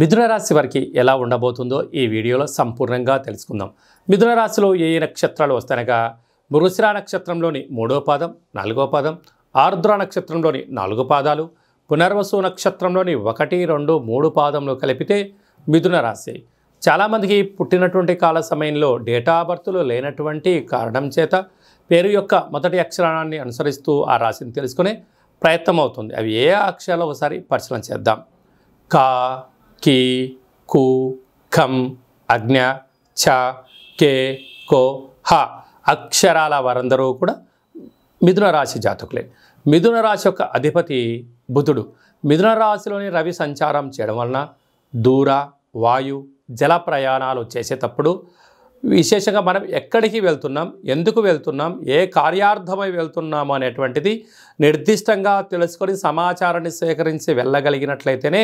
మిథునరాశి వారికి ఎలా ఉండబోతుందో ఈ వీడియోలో సంపూర్ణంగా తెలుసుకుందాం మిథునరాశిలో ఏ ఏ నక్షత్రాలు వస్తానగా మృశిరా నక్షత్రంలోని మూడో పాదం నాలుగో పాదం ఆర్ద్ర నక్షత్రంలోని నాలుగు పాదాలు పునర్వసు నక్షత్రంలోని ఒకటి రెండు మూడు పాదంలో కలిపితే మిథున రాశి చాలామందికి పుట్టినటువంటి కాల సమయంలో డేటా బర్త్లు లేనటువంటి కారణం చేత పేరు యొక్క మొదటి అక్షరాన్ని అనుసరిస్తూ ఆ రాశిని తెలుసుకునే ప్రయత్నం అవుతుంది అవి ఏ అక్షరాలు ఒకసారి పరిశీలన చేద్దాం కా కి కు ఖం అజ్ఞ ఛ కే కో హ అక్షరాల వారందరూ కూడా మిథున రాశి జాతకులే మిథున రాశి యొక్క అధిపతి బుధుడు మిథున రాశిలోని రవి సంచారం చేయడం వలన దూర వాయు జల ప్రయాణాలు చేసేటప్పుడు విశేషంగా మనం ఎక్కడికి వెళ్తున్నాం ఎందుకు వెళ్తున్నాం ఏ కార్యార్థమై వెళ్తున్నాము అనేటువంటిది నిర్దిష్టంగా తెలుసుకొని సమాచారాన్ని సేకరించి వెళ్ళగలిగినట్లయితేనే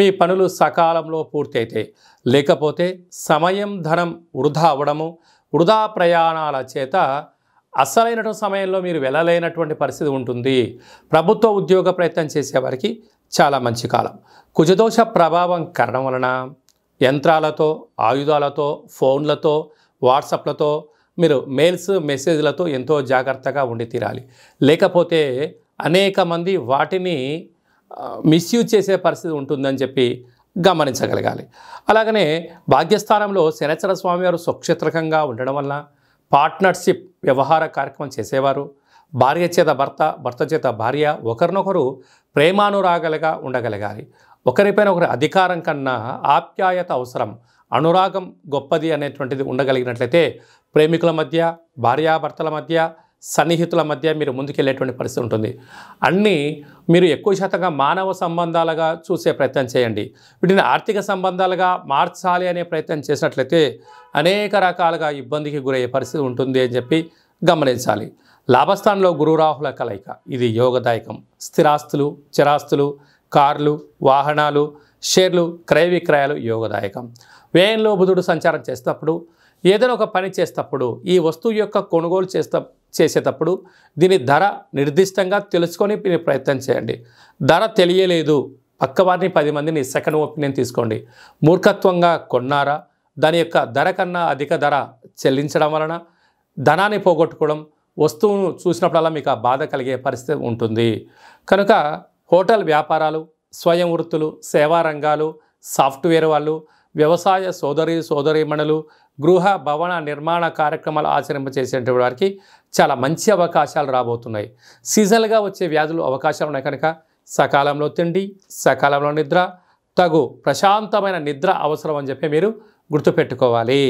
మీ పనులు సకాలంలో పూర్తి అవుతాయి లేకపోతే సమయం ధనం వృధా అవ్వడము వృధా ప్రయాణాల చేత అసలైనటువంటి సమయంలో మీరు వెళ్ళలేనటువంటి పరిస్థితి ఉంటుంది ప్రభుత్వ ఉద్యోగ ప్రయత్నం చేసేవారికి చాలా మంచి కాలం కుజదోష ప్రభావం కారణం వలన యంత్రాలతో ఆయుధాలతో ఫోన్లతో వాట్సాప్లతో మీరు మెయిల్స్ మెసేజ్లతో ఎంతో జాగ్రత్తగా ఉండి తీరాలి లేకపోతే అనేక మంది వాటిని మిస్యూజ్ చేసే పరిస్థితి ఉంటుందని చెప్పి గమనించగలగాలి అలాగనే భాగ్యస్థానంలో శనచర స్వామివారు స్వక్షేత్రకంగా ఉండడం వల్ల పార్ట్నర్షిప్ వ్యవహార కార్యక్రమం చేసేవారు భార్య చేత భర్త భర్త చేత భార్య ఒకరినొకరు ప్రేమానురాగలుగా ఉండగలగాలి ఒకరిపైన ఒకరి అధికారం కన్నా ఆప్యాయత అవసరం అనురాగం గొప్పది అనేటువంటిది ఉండగలిగినట్లయితే ప్రేమికుల మధ్య భార్యాభర్తల మధ్య సన్నిహితుల మధ్య మీరు ముందుకెళ్ళేటువంటి పరిస్థితి ఉంటుంది అన్నీ మీరు ఎక్కువ శాతంగా మానవ సంబంధాలుగా చూసే ప్రయత్నం చేయండి వీటిని ఆర్థిక సంబంధాలుగా మార్చాలి అనే ప్రయత్నం చేసినట్లయితే అనేక రకాలుగా ఇబ్బందికి గురయ్యే పరిస్థితి ఉంటుంది అని చెప్పి గమనించాలి లాభస్థానంలో గురురాహుల కలయిక ఇది యోగదాయకం స్థిరాస్తులు చిరాస్తులు కార్లు వాహనాలు షేర్లు క్రయ విక్రయాలు యోగదాయకం వ్యయంలో బుధుడు సంచారం చేసినప్పుడు ఏదైనా ఒక పని చేసేటప్పుడు ఈ వస్తువు యొక్క కొనుగోలు చేస్త చేసేటప్పుడు దీని ధర నిర్దిష్టంగా తెలుసుకొని ప్రయత్నం చేయండి ధర తెలియలేదు పక్కవారిని పది మందిని సెకండ్ ఒపీనియన్ తీసుకోండి మూర్ఖత్వంగా కొన్నారా దాని యొక్క ధర కన్నా అధిక ధర చెల్లించడం వలన ధనాన్ని పోగొట్టుకోవడం వస్తువును చూసినప్పుడల్లా మీకు ఆ బాధ కలిగే పరిస్థితి ఉంటుంది కనుక హోటల్ వ్యాపారాలు స్వయం వృత్తులు సేవా రంగాలు సాఫ్ట్వేర్ వాళ్ళు వ్యవసాయ సోదరి సోదరీమణులు గృహ భవన నిర్మాణ కార్యక్రమాలు ఆచరింపచేసేటువంటి వారికి చాలా మంచి అవకాశాలు రాబోతున్నాయి సీజనల్గా వచ్చే వ్యాధులు అవకాశాలు ఉన్నాయి కనుక సకాలంలో తిండి సకాలంలో నిద్ర తగు ప్రశాంతమైన నిద్ర అవసరం అని చెప్పి మీరు గుర్తుపెట్టుకోవాలి